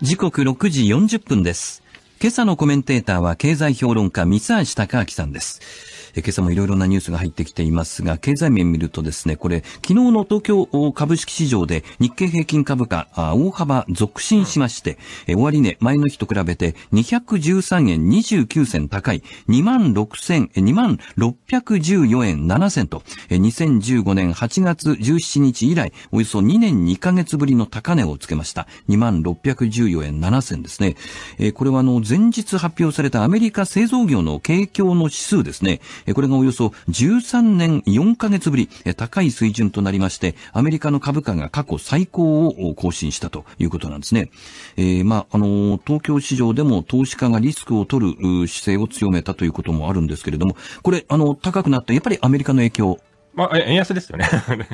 時刻6時40分です。今朝のコメンテーターは経済評論家三橋貴明さんです。え今朝もいろいろなニュースが入ってきていますが、経済面見るとですね、これ、昨日の東京株式市場で日経平均株価、大幅続伸しまして、え終値、前の日と比べて213円29銭高い、26,000、2614円7銭と、2015年8月17日以来、およそ2年2ヶ月ぶりの高値をつけました。2614円7銭ですね。えこれはあの、前日発表されたアメリカ製造業の景況の指数ですね。これがおよそ13年4ヶ月ぶり、高い水準となりまして、アメリカの株価が過去最高を更新したということなんですね。えー、まあ、あの、東京市場でも投資家がリスクを取る姿勢を強めたということもあるんですけれども、これ、あの、高くなった、やっぱりアメリカの影響まあ、円安ですよね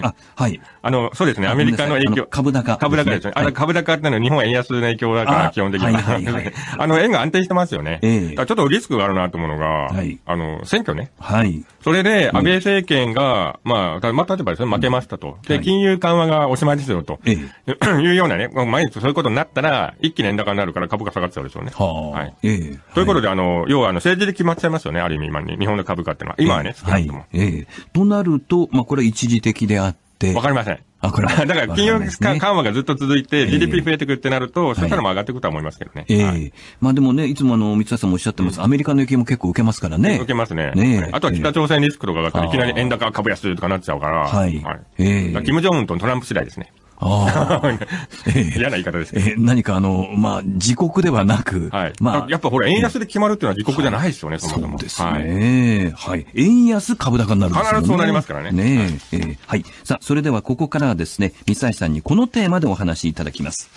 あ、はい。あの、そうですね、アメリカの影響。株高、株高ですね。あのはい、株高ってのは日本円安の影響だから、基本的には。はいはいはい、あの、円が安定してますよね。えー、ちょっとリスクがあるなと思うのが、はい、あの、選挙ね。はい。それで、安倍政権が、まあ、まあ、例えばですね、負けましたと。で、金融緩和がおしまいですよと。ええ、いうようなね、毎日そういうことになったら、一気に円高になるから株価下がっちゃうでしょうね。ははい。ええ。ということで、あの、要は、あの、政治で決まっちゃいますよね、ある意味今に。日本の株価ってのは。今はね、少なくとも。はい。ええ。となると、まあ、これは一時的であって、て。わかりません。あ、これ だから金融緩和がずっと続いて、GDP 増えてくるってなると、そしたらも上がっていくとは思いますけどね。ええ、はい、まあでもね、いつもあの、三田さんもおっしゃってます、アメリカの影響も結構受けますからね。受けますね。ねあとは北朝鮮リスクとかがいきなり円高株安とかなっちゃうから、はい。はい、ええー。キム・ジョンウンとトランプ次第ですね。ああ。嫌な言い方ですえ何かあの、まあ、自国ではなく、はい、まあ。やっぱほら、円安で決まるっていうのは自国じゃないですよね、そもそも。そうですね、はい。はい。円安株高になるんですよね。必ずそうなりますからね。ねえ、はい、えはい。さあ、それではここからはですね、三橋さんにこのテーマでお話しいただきます。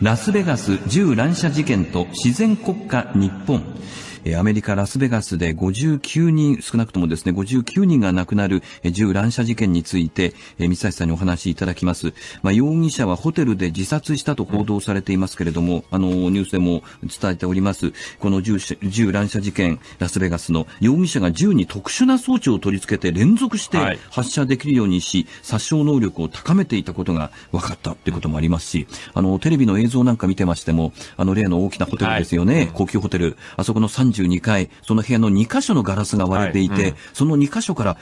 ラスベガス銃乱射事件と自然国家日本。えアメリカ・ラスベガスで59人、少なくともですね、59人が亡くなる、え銃乱射事件について、え三橋さんにお話しいただきます。まあ、容疑者はホテルで自殺したと報道されていますけれども、あの、ニュースでも伝えております、この銃銃乱射事件、ラスベガスの容疑者が銃に特殊な装置を取り付けて連続して発射できるようにし、殺傷能力を高めていたことが分かったということもありますし、あの、テレビの映像なんか見てましても、あの、例の大きなホテルですよね、はい、高級ホテル、あそこの42階、その部屋の2箇所のガラスが割れていて、はいうん、その2箇所から、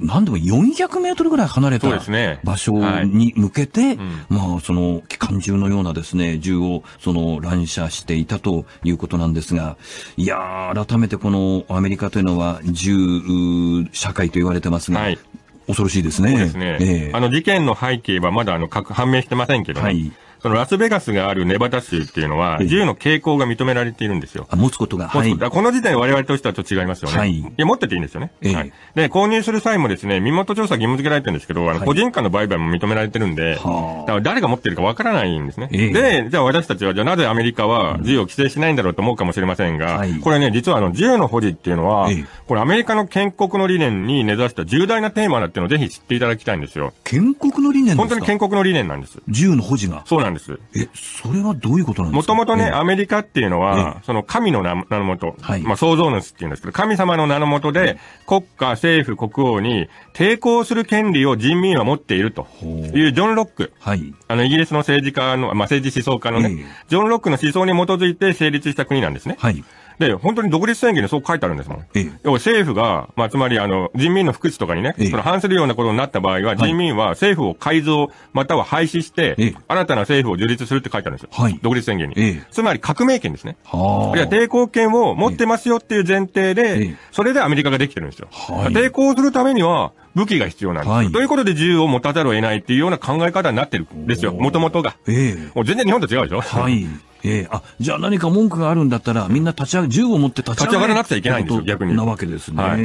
なんでも400メートルぐらい離れた場所に向けて、ねはい、まあ、その、機関銃のようなですね、銃を、その、乱射していたということなんですが、いやー、改めてこのアメリカというのは、銃社会と言われてますが、はい恐ろしいですね。そうですね。えー、あの事件の背景はまだあの判明してませんけどね。はいそのラスベガスがあるネバダ州っていうのは、銃の傾向が認められているんですよ。あ持つことが。はい、この時点で我々としてはちょっと違いますよね。はい。いや、持ってていいんですよね。えー、はい。で、購入する際もですね、身元調査義務付けられてるんですけど、あの、個人間の売買も認められてるんで、はい、だから誰が持ってるかわからないんですね。えー、で、じゃあ私たちは、じゃあなぜアメリカは銃を規制しないんだろうと思うかもしれませんが、はい、これね、実はあの、銃の保持っていうのは、えー、これアメリカの建国の理念に根ざした重大なテーマだっていうのをぜひ知っていただきたいんですよ。建国の理念ですか本当に建国の理念なんです。銃の保持が。そうなんです。です。え、それはどういうことなんですかもともとね、アメリカっていうのは、その神の名のもと、はい、まあ創造主っていうんですけど、神様の名のもとで、国家、政府、国王に抵抗する権利を人民は持っているというジョン・ロック。はい。あの、イギリスの政治家の、まあ政治思想家のね、ジョン・ロックの思想に基づいて成立した国なんですね。はい。で、本当に独立宣言にそう書いてあるんですもん。ええ、要は政府が、まあ、つまり、あの、人民の福祉とかにね、ええ、その反するようなことになった場合は、人民は政府を改造、または廃止して、ええ、新たな政府を樹立するって書いてあるんですよ。はい、独立宣言に。ええ、つまり、革命権ですね。はあるいは抵抗権を持ってますよっていう前提で、ええ、それでアメリカができてるんですよ。はい、抵抗するためには、武器が必要なんです。はい、ということで銃を持たざるを得ないっていうような考え方になってるんですよ。もともとが。ええー、もう全然日本と違うでしょはい。ええー、あ、じゃあ何か文句があるんだったら、みんな立ち上げ、銃を持って立ち上がらなくちゃいけないんですよ、逆に。なわけですね。はい。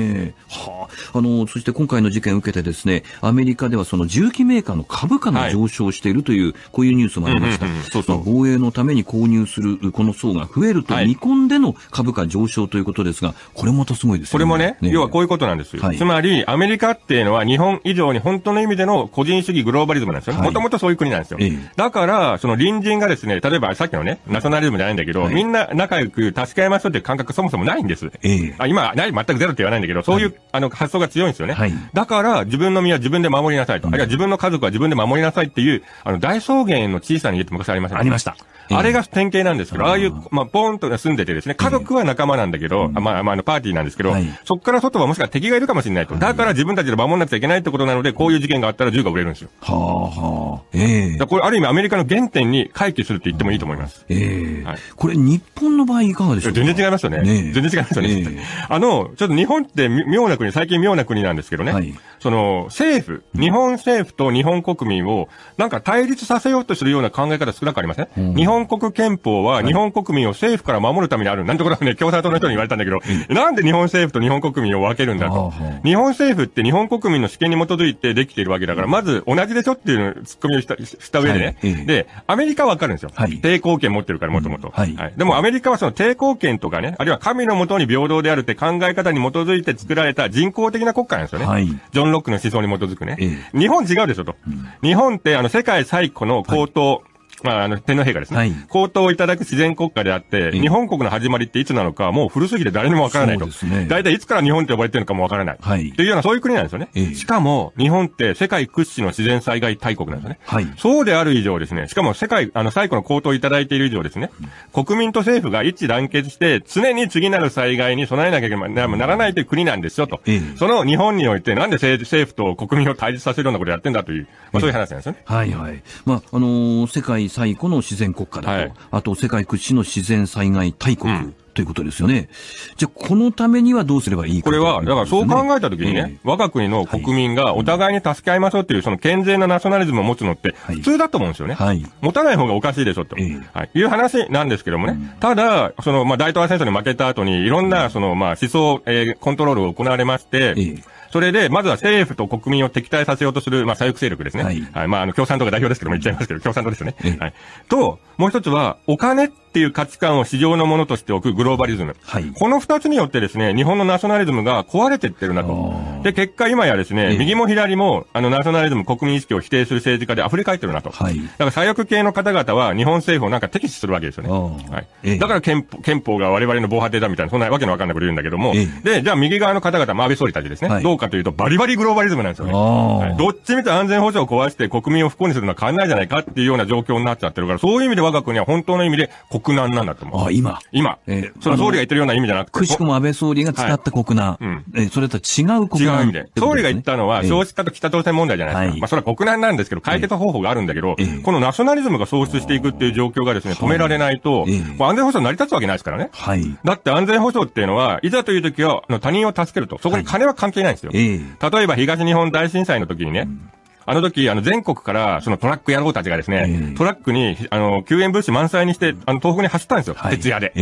はあ、あの、そして今回の事件を受けてですね、アメリカではその銃器メーカーの株価が上昇しているという、はい、こういうニュースもありました。うんうんうん、そうそう、防衛のために購入する、この層が増えると見込んでの株価上昇ということですが、これもまたすごいですね。これもね、ね要はこういうことなんですよ。はい、つまり、アメリカっていうのは、日本以上に本当の意味での個人主義グローバリズムなんですよね。もともとそういう国なんですよ。ええ、だから、その隣人がですね、例えばさっきのね、ナショナリズムじゃないんだけど、はい、みんな仲良く助け合いましょうっていう感覚そもそもないんです。ええ、あ今、ない、全くゼロって言わないんだけど、そういう、はい、あの発想が強いんですよね。はい、だから、自分の身は自分で守りなさいと。あるいは自分の家族は自分で守りなさいっていう、あの、大草原の小さな家って昔ありました、ね、ありました。あれが典型なんですけど、ああいう、まあ、ポーンと住んでてですね、家族は仲間なんだけど、まあ、まあ、あの、パーティーなんですけど、そこから外はもしかしたら敵がいるかもしれないと。だから自分たちで守守らなくちゃいけないってことなので、こういう事件があったら銃が売れるんですよ。はあはあ。ええー、これある意味アメリカの原点に回帰するって言ってもいいと思います。ええーはい、これ日本の場合いかがでしょうか全然違いますよね。ね全然違いますよね。えー、あの、ちょっと日本って妙な国、最近妙な国なんですけどね。はい、その、政府、日本政府と日本国民をなんか対立させようとするような考え方少なくありません、うん、日本国憲法は日本国民を政府から守るためにある。なんてことはね、共産党の人に言われたんだけど、うん、なんで日本政府と日本国民を分けるんだと。はあ日本政府って日本国国民の主権に基づいてできているわけだから、まず同じでしょっていう突っ込みをしたした上でね、はい、で、アメリカはわかるんですよ。はい、抵抗権持ってるから、もともと。はい、でもアメリカはその抵抗権とかね、あるいは神のもとに平等であるって考え方に基づいて作られた人工的な国家なんですよね。はい、ジョン・ロックの思想に基づくね。えー、日本違うでしょと。うん、日本って、あの、世界最古の高等、まあ、あの、天皇陛下ですね。はい。高をいただく自然国家であって、日本国の始まりっていつなのか、もう古すぎて誰にもわからないと。そうですね。大体いつから日本って呼ばれてるのかもわからない。はい。というような、そういう国なんですよね。えしかも、日本って世界屈指の自然災害大国なんですね。はい。そうである以上ですね、しかも世界、あの、最古の高等をいただいている以上ですね、国民と政府が一致団結して、常に次なる災害に備えなければならないという国なんですよと。えその日本において、なんで政府と国民を対立させるようなことをやってんだという、まあ、そういう話なんですよね。はいはい。まあ、あのー、世界最古の自然国家だと、はい、あと世界屈指の自然災害大国。うんということですよね。じゃあ、このためにはどうすればいいか、これは、だからそう考えたときにね、えー、我が国の国民がお互いに助け合いましょうっていう、その健全なナショナリズムを持つのって、普通だと思うんですよね。はい、持たない方がおかしいでしょと、えー、はい、いう話なんですけどもね。うん、ただ、その、まあ、大東亜戦争に負けた後に、いろんな、その、まあ、思想、えー、コントロールを行われまして、えーそれで、まずは政府と国民を敵対させようとする、まあ、左翼勢力ですね。はい。はい、まあ、あの、共産党が代表ですけども、言っちゃいますけど、共産党ですよね。はい。と、もう一つは、お金っていう価値観を市場のものとしておくグローバリズム。はい。この二つによってですね、日本のナショナリズムが壊れてってるなと。で、結果今やですね、右も左も、あの、ナショナリズム、国民意識を否定する政治家で溢れ返ってるなと。はい。だから左翼系の方々は、日本政府をなんか敵視するわけですよね。はい。だから憲法、憲法が我々の防波堤だみたいな、そんなわけのわかんない言うんだけども、で、じゃあ右側の方々、まあ安倍総理たちですね。はい。かというと、バリバリグローバリズムなんですよね。はい、どっちみち安全保障を壊して国民を不幸にするのは変えんないじゃないかっていうような状況になっちゃってるから、そういう意味で我が国は本当の意味で国難なんだと思う。あ、今。今。えー、それは総理が言ってるような意味じゃなくて。くしくも安倍総理が使った国難。はい、うん。えー、それとは違う国難、ね。違う意味で。総理が言ったのは、少子化と北朝鮮問題じゃないですか。はい、まあ、それは国難なんですけど、解決方法があるんだけど、えー、このナショナリズムが喪失していくっていう状況がですね、止められないと、えー、安全保障成り立つわけないですからね。はい。だって安全保障っていうのは、いざという時は、他人を助けると。そこに金は関係ないんですよ。よ。えー、例えば東日本大震災の時にね、うんあの時、あの、全国から、そのトラック野郎たちがですね、トラックに、あの、救援物資満載にして、あの、東北に走ったんですよ、徹夜で。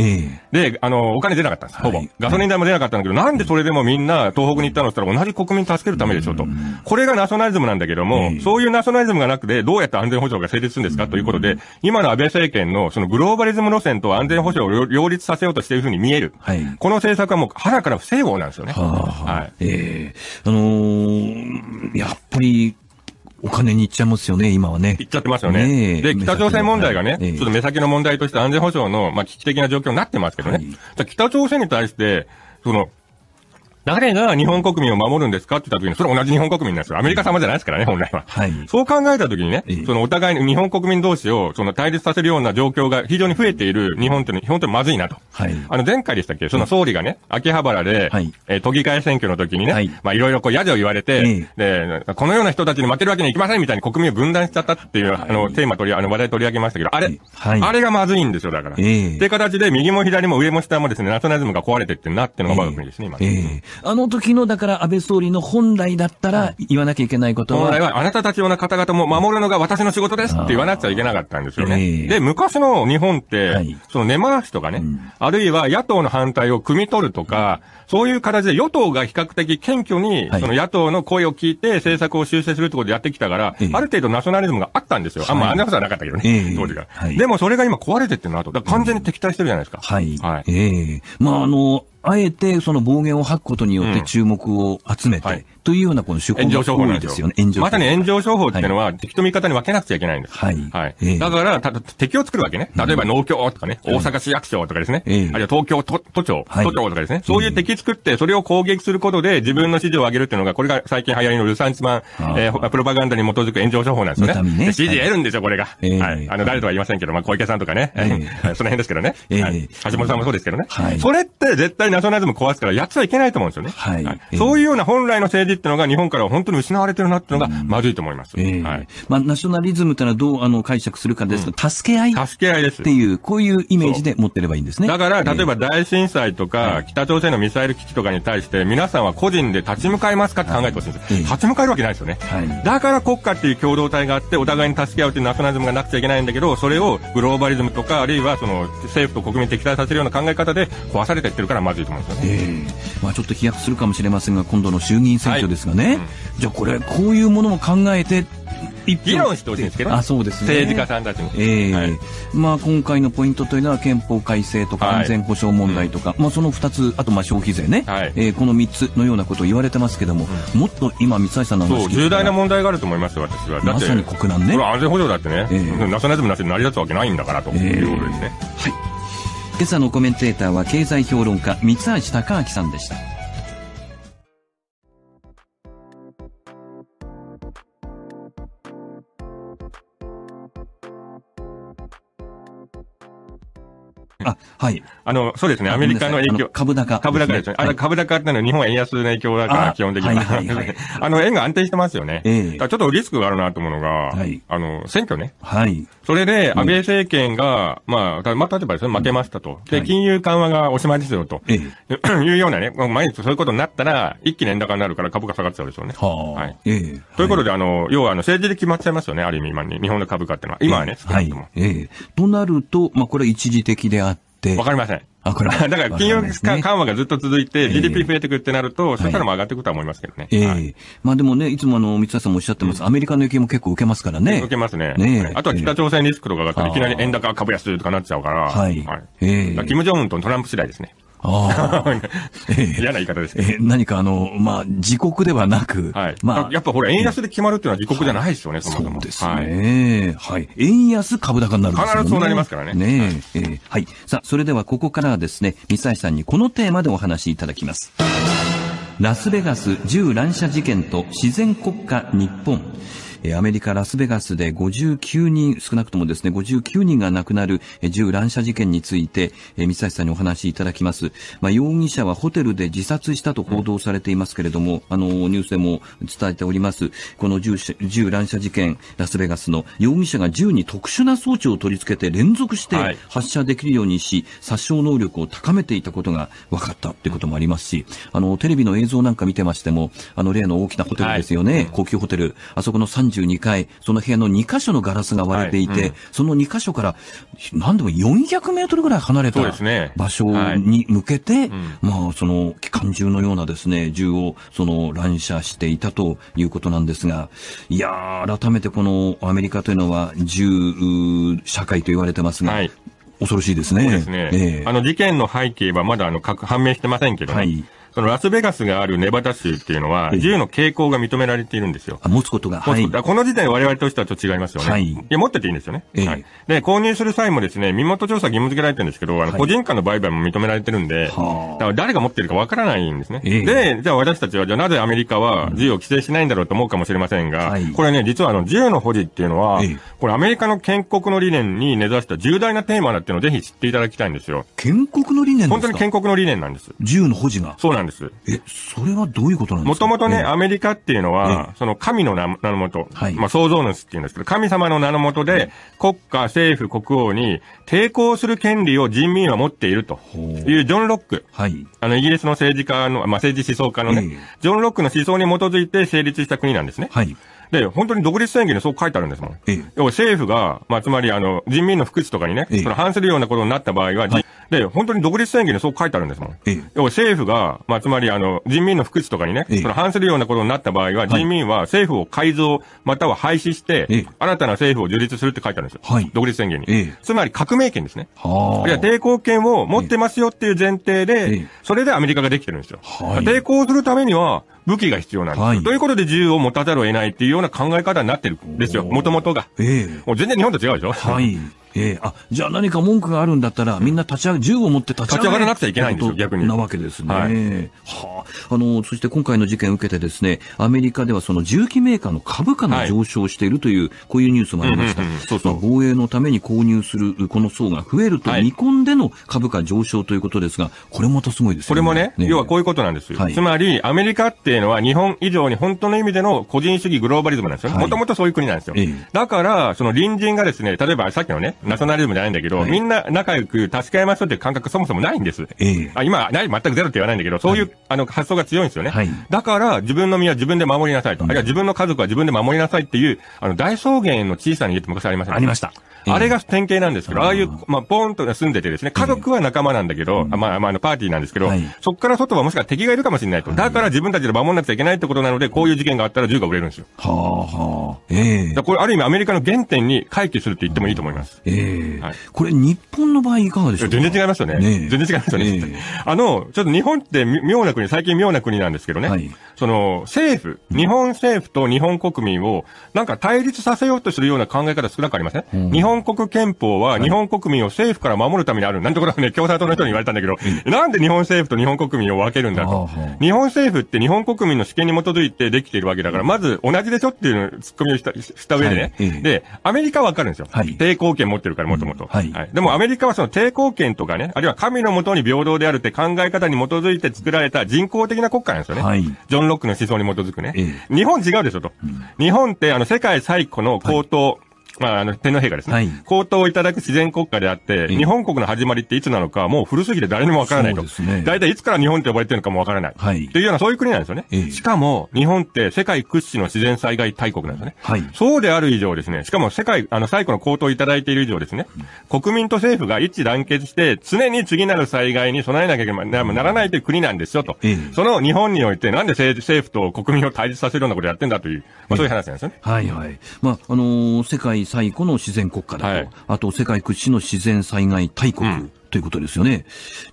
で、あの、お金出なかったんです、ほぼ。ガソリン代も出なかったんだけど、なんでそれでもみんな東北に行ったのって言ったら、同じ国民助けるためでしょ、と。これがナショナリズムなんだけども、そういうナショナリズムがなくて、どうやって安全保障が成立するんですかということで、今の安倍政権の、そのグローバリズム路線と安全保障を両立させようとしているふうに見える。この政策はもう、腹から不整合なんですよね。はい。ええあのやっぱり、お金にいっちゃいますよね、今はね。いっちゃってますよね。ねで、北朝鮮問題がね、ちょっと目先の問題として安全保障の、まあ、危機的な状況になってますけどね。はい、北朝鮮に対して、その、誰が日本国民を守るんですかって言った時に、それ同じ日本国民なんですよ。アメリカ様じゃないですからね、本来は。はい。そう考えた時にね、そのお互いに日本国民同士を、その対立させるような状況が非常に増えている日本って、日本ってまずいなと。はい。あの、前回でしたっけその総理がね、秋葉原で、はい。え都議会選挙の時にね、はい。まあ、いろいろこう、やじを言われて、で、このような人たちに負けるわけにいきませんみたいに国民を分断しちゃったっていう、あの、テーマ取り、あの、話題取り上げましたけど、あれ、はい。あれがまずいんですよ、だから。ええ。って形で、右も左も上も下もですね、ナショナリズムが壊れてってなってのが我が国ですね、今。ええ。あの時の、だから安倍総理の本来だったら言わなきゃいけないことは。本来はあなたたちような方々も守るのが私の仕事ですって言わなくちゃいけなかったんですよね。えー、で、昔の日本って、はい、その根回しとかね、うん、あるいは野党の反対を汲み取るとか、そういう形で与党が比較的謙虚に、その野党の声を聞いて政策を修正するってことでやってきたから、はい、ある程度ナショナリズムがあったんですよ。あんまあんなことはなかったけどね、当時が。でもそれが今壊れてってるなと。完全に敵対してるじゃないですか。はい。はい、ええー、まああの、あえてその暴言を吐くことによって注目を集めて、うんというようなこの手法が多いですよね。炎上まさに炎上商法っていうのは、はい、敵と味方に分けなくちゃいけないんです。はい。はい。えー、だからた、敵を作るわけね。例えば農協とかね、うん、大阪市役所とかですね。えー、あるいは東京都都庁、都庁とかですね。そういう敵作って、それを攻撃することで自分の支持を上げるっていうのが、これが最近流行りのルサンチマン、えー、プロパガンダに基づく炎上商法なんですよね。ね支持得るんですよ、これが。えー、はい。あの、誰とは言いませんけど、まあ、小池さんとかね。えー、その辺ですけどね。えー、橋本さんもそうですけどね。はい。それって絶対ナショナリズム壊すからやっちゃいけないと思うんですよね。はい。はいそういうような本来の政治っていうのが日本からは本当に失われてるなっていうのがまずいと思います。うん、えー、はい。まあ、ナショナリズムってのはどうあの解釈するかですが、うん、助け合い。助け合いです。っていう、こういうイメージで持ってればいいんですね。だから、例えば大震災とか、北朝鮮のミサイル危機とかに対して、皆さんは個人で立ち向かいますかって考えてほしいんです、立ち向かえるわけないですよね。はい。だから国家っていう共同体があって、お互いに助け合うっていうナショナリズムがなくちゃいけないんだけど、それをグローバリズムとか、あるいはその政府と国民敵対させるような考え方で壊されていってるからまずっていと思いますよね、えー、まあ、ちょっと飛躍するかもしれませんが今度の衆議院選挙ですがね、はいうん、じゃあこれこういうものも考えて議論してほしいんですけど、ね、あそうですね、政治家さんたちも、えー、はい、まあ、今回のポイントというのは憲法改正とか安全保障問題とか、はいうん、まあ、その2つあとまあ消費税ね、はい、えー、この3つのようなことを言われてますけども、うん、もっと今三橋さんの話重大な問題があると思いますよ私はまさに国難ね安全保障だってね、えー、なさなずもなしで成り立つわけないんだからということですね、えー、はい今朝のコメンテーターは経済評論家、三橋貴明さんでした。あ、はい。あの、そうですね、アメリカの影響。株高。株高ですね。あの、株高ってのは日本円安の影響だから、基本的に。あの、円が安定してますよね。ちょっとリスクがあるなと思うのが、はい。あの、選挙ね。はい。それで、安倍政権が、まあ、ま例えばですね、負けましたと。で、金融緩和がおしまいですよと。いうようなね、毎日そういうことになったら、一気に円高になるから株価下がっちゃうでしょうね。はい。ということで、あの、要は、あの、政治で決まっちゃいますよね、ある意味今に。日本の株価ってのは。今はね、少なくとも。ええ。となると、まあ、これ一時的であって、。わかりません。あ、これ だから金融緩和がずっと続いて、GDP 増えてくるってなると、そしたらも上がっていくとは思いますけどね。ええまあでもね、いつもあの、三田さんもおっしゃってます、アメリカの影響も結構受けますからね。受けますね。ねあとは北朝鮮リスクとかがいきなり円高株安とかなっちゃうから、はい。はい、ええー。キム・ジョンとトランプ次第ですね。ああ。嫌な言い方ですけえ何かあの、まあ、自国ではなく、はい、まあ。やっぱほら、円安で決まるっていうのは自国じゃないですよね、はい、そもそも。そうですね、はい。はい。円安株高になるんですよね。必ずそうなりますからね。ねえ、えー、はい。さあ、それではここからはですね、三橋さんにこのテーマでお話しいただきます。ラスベガス銃乱射事件と自然国家日本。アメリカ・ラスベガスで59人、少なくともですね、59人が亡くなる銃乱射事件について、三橋さんにお話しいただきます。まあ、容疑者はホテルで自殺したと報道されていますけれども、あの、ニュースでも伝えております、この銃銃乱射事件、ラスベガスの容疑者が銃に特殊な装置を取り付けて連続して発射できるようにし、殺傷能力を高めていたことが分かったということもありますし、あの、テレビの映像なんか見てましても、あの、例の大きなホテルですよね、高級ホテル、あそこの32階、その部屋の2箇所のガラスが割れていて、はいうん、その2箇所から、何でも400メートルぐらい離れた場所に向けて、ねはい、まあ、その、機関銃のようなですね、銃を、その、乱射していたということなんですが、いやー、改めてこのアメリカというのは、銃社会と言われてますが、はい恐ろしいですね。そうですね。えー、あの事件の背景はまだあの判明してませんけどね。はいそのラスベガスがあるネバダ州っていうのは、銃の傾向が認められているんですよ。あ持つことが。はい、この時点で我々としてはちょっと違いますよね。はい。いや、持ってていいんですよね。えー、はい。で、購入する際もですね、身元調査義務付けられてるんですけど、あの、個人間の売買も認められてるんで、はい、だから誰が持ってるかわからないんですね。えー、で、じゃあ私たちは、じゃあなぜアメリカは銃を規制しないんだろうと思うかもしれませんが、はい、これね、実はあの、銃の保持っていうのは、えー、これアメリカの建国の理念に根ざした重大なテーマだっていうのをぜひ知っていただきたいんですよ。建国の理念ですか本当に建国の理念なんです。銃の保持が。そうなんです。です。え、それはどういうことなんですかもともとね、アメリカっていうのは、その神の名のもと、はい、まあ創造主っていうんですけど、神様の名のもとで、国家、政府、国王に抵抗する権利を人民は持っているというジョン・ロック。はい。あの、イギリスの政治家の、まあ政治思想家のね、ジョン・ロックの思想に基づいて成立した国なんですね。はい。で、本当に独立宣言にそう書いてあるんですもん。ええ、政府が、まあ、つまり、あの、人民の福祉とかにね、ええ、その反するようなことになった場合は、はい、で、本当に独立宣言にそう書いてあるんですもん。ええ、政府が、まあ、つまり、あの、人民の福祉とかにね、ええ、その反するようなことになった場合は、人民は政府を改造、または廃止して、新たな政府を樹立するって書いてあるんですよ。はい、独立宣言に。つまり、革命権ですね。はあ。いや、抵抗権を持ってますよっていう前提で、それでアメリカができてるんですよ。はい、抵抗するためには、武器が必要なんです、はい、ということで銃を持たざるを得ないっていうような考え方になってるんですよ、もともとが。ええもう全然日本と違うでしょはい。ええあ、じゃあ何か文句があるんだったら、みんな立ち上げ、銃を持って立ち上がらなくちゃいけないんですよ、逆に。なわけですね。はい。はあ、あの、そして今回の事件を受けてですね、アメリカではその銃器メーカーの株価が上昇しているという、はい、こういうニュースもありました。そうそう。防衛のために購入する、この層が増えると見込んでの株価上昇ということですが、これまたすごいですね。これもね、ね要はこういうことなんですよ。はい、つまり、アメリカっていうのは日本以上に本当の意味での個人主義グローバルバリズムなんですよもともとそういう国なんですよ。だから、その隣人がですね、例えばさっきのね、ナショナリズムじゃないんだけど、みんな仲良く助け合いましょうっていう感覚そもそもないんです。あ今、ない、全くゼロって言わないんだけど、そういう、あの、発想が強いんですよね。だから、自分の身は自分で守りなさいと。あるいは自分の家族は自分で守りなさいっていう、あの、大草原の小さな家って昔ありました、ね、ありました。あれが典型なんですけど、ああいう、まあ、ポンと住んでてですね、家族は仲間なんだけど、まあ、まあ、あの、パーティーなんですけど、そこから外はもしか敵がいるかもしれないと。だから自分たちで守らなくちゃいけないってことなので、こういう事件があったら銃が売れるんですよ。はあ、ええー、これ、ある意味、アメリカの原点に回帰するって言ってもいいと思います。ええー、はい、これ、日本の場合、いかがでしょう全然違いますよね。ね全然違いますよね。えー、あの、ちょっと日本って妙な国、最近妙な国なんですけどね。はい、その、政府、日本政府と日本国民を、なんか対立させようとするような考え方少なくありません、うん、日本国憲法は、日本国民を政府から守るためにある。なんてことはね、共産党の人に言われたんだけど、なんで日本政府と日本国民を分けるんだと。日本政府って日本国民の主権に基づいてできているわけだから、まず同じでしょ拠っていうのツッコミをしたした上でね、はい、で、アメリカはわかるんですよ。はい、抵抗権持ってるから、もともと。はい。でもアメリカはその抵抗権とかね、あるいは神のもとに平等であるって考え方に基づいて作られた人工的な国家なんですよね。はい。ジョン・ロックの思想に基づくね。えー、日本違うでしょと、うん、日本ってあの世界最古の高等、まあ、あの、天皇陛下ですね。はい。高等をいただく自然国家であって、日本国の始まりっていつなのか、もう古すぎて誰にもわからないと。そうですね。大体いつから日本って呼ばれてるのかもわからない。はい。というような、そういう国なんですよね。ええ、しかも、日本って世界屈指の自然災害大国なんですね。はい。そうである以上ですね、しかも世界、あの、最古の高等をいただいている以上ですね、国民と政府が一致団結して、常に次なる災害に備えなきゃならないという国なんですよ、と。ええ、その日本において、なんで政府と国民を対立させるようなことをやってんだという、まあ、そういう話なんですよね。はいはい。まあ、あのー、世界最古の自然国家だと、はい、あと世界屈指の自然災害大国、うん、ということですよね。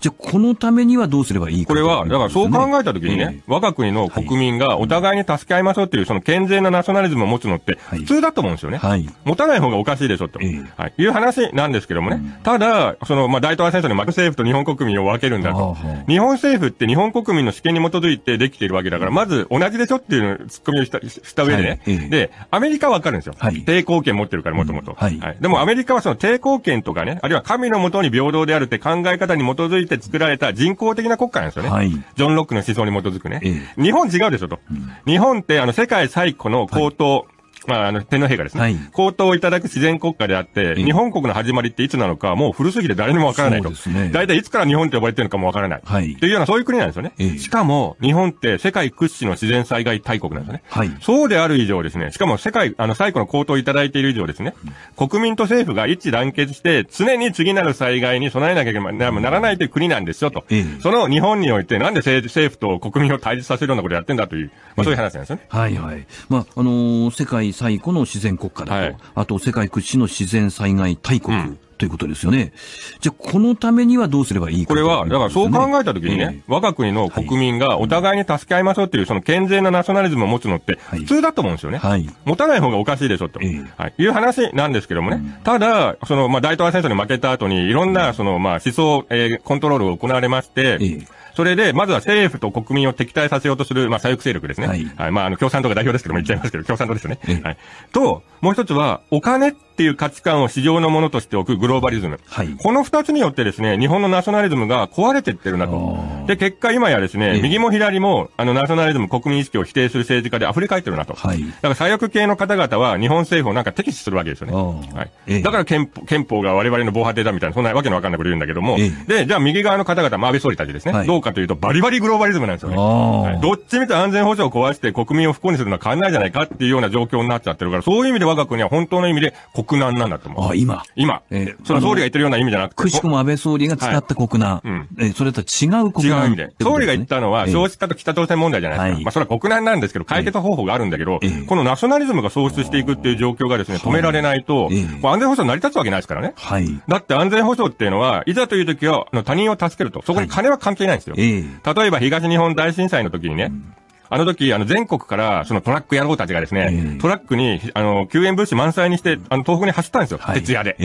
じゃあ、このためにはどうすればいいかこれは、だからそう考えたときにね、我が国の国民がお互いに助け合いましょうっていう、その健全なナショナリズムを持つのって、普通だと思うんですよね。はい、持たない方がおかしいでしょと、はい、いう話なんですけどもね。ただ、その、まあ、大東亜戦争に負け政府と日本国民を分けるんだと。日本政府って日本国民の主権に基づいてできているわけだから、まず同じでしょっていう突っ込みをしたした上でね、で、アメリカはわかるんですよ。はい、抵抗権持ってるから、もともと。はい。でもアメリカはその抵抗権とかね、あるいは神のもとに平等であるて考え方に基づいて作られた人工的な国家なんですよね。はい、ジョン・ロックの思想に基づくね。ええ、日本違うでしょと、うん、日本ってあの世界最古の高等、まあ、あの、天皇陛下ですね。はい。高等をいただく自然国家であって、日本国の始まりっていつなのか、もう古すぎて誰にもわからないと。ですね。大体いつから日本って呼ばれてるのかもわからない。はい。というような、そういう国なんですよね。えしかも、日本って世界屈指の自然災害大国なんですよね。はい。そうである以上ですね、しかも世界、あの、最古の高等をいただいている以上ですね、国民と政府が一致団結して、常に次なる災害に備えなきゃならないという国なんですよ、と。えその日本において、なんで政府と国民を対立させるようなことやってんだという、まあ、そういう話なんですよね。はいはい。まあ、あのー、世界最古の自然国家だと、はい、あと世界屈指の自然災害大国、うんということですよね。じゃあ、このためにはどうすればいいかこれは、だからそう考えたときにね、えー、我が国の国民がお互いに助け合いましょうっていう、その健全なナショナリズムを持つのって、普通だと思うんですよね。はい、持たない方がおかしいでしょと、えー、はい、いう話なんですけどもね。うん、ただ、その、まあ、大東亜戦争に負けた後に、いろんな、その、まあ、思想、えー、コントロールを行われまして、えーそれで、まずは政府と国民を敵対させようとする、まあ、左翼勢力ですね。はい。はい、まあ、あの、共産党が代表ですけども、言っちゃいますけど、共産党ですよね。はい。と、もう一つは、お金っていう価値観を市場のものとしておくグローバリズム。はい。この二つによってですね、日本のナショナリズムが壊れてってるなと。で、結果今やですね、右も左も、あの、ナショナリズム、国民意識を否定する政治家で溢れ返ってるなと。はい。だから左翼系の方々は、日本政府をなんか敵視するわけですよね。はい。だから憲法、憲法が我々の防波堤だみたいな、そんなわけのわかんなくこ言うんだけども、で、じゃあ右側の方々、まあ安倍総理たちですね。はい。かというと、バリバリグローバリズムなんですよね。はい、どっちみち安全保障を壊して国民を不幸にするのは考えないじゃないかっていうような状況になっちゃってるから、そういう意味で我が国は本当の意味で国難なんだと思う。あ、今。今。えー、それは総理が言ってるような意味じゃなくて。くしくも安倍総理が使った国難。はい、うん。えー、それとは違う国難。違う意味で。総理が言ったのは、少子化と北朝鮮問題じゃないですか。はい、まあ、それは国難なんですけど、解決方法があるんだけど、えー、このナショナリズムが喪失していくっていう状況がですね、止められないと、えー、安全保障成り立つわけないですからね。はい。だって安全保障っていうのは、いざという時は、他人を助けると。そこに金は関係ないんですよ。よ。例えば東日本大震災の時にね、うんあの時、あの全国からそのトラック野郎たちがですね、トラックに、あの、救援物資満載にして、あの、東北に走ったんですよ、徹夜で。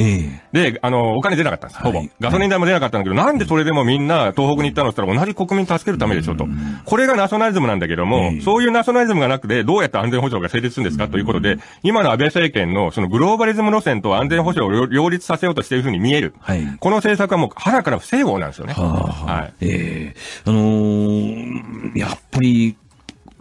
で、あの、お金出なかったんです、ほぼ。ガソリン代も出なかったんだけど、なんでそれでもみんな東北に行ったのって言ったら同じ国民助けるためでしょと。これがナショナリズムなんだけども、そういうナショナリズムがなくて、どうやって安全保障が成立するんですかということで、今の安倍政権のそのグローバリズム路線と安全保障を両立させようとしているふうに見える。はい、この政策はもう、はなから不整合なんですよね。はい。ええあのやっぱり、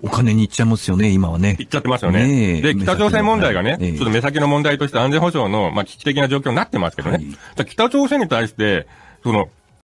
お金に行っちゃいますよね、今はね。行っちゃってますよね。ねで、北朝鮮問題がね、ちょっと目先の問題として安全保障の、まあ、危機的な状況になってますけどね。はい、北朝鮮に対して、その、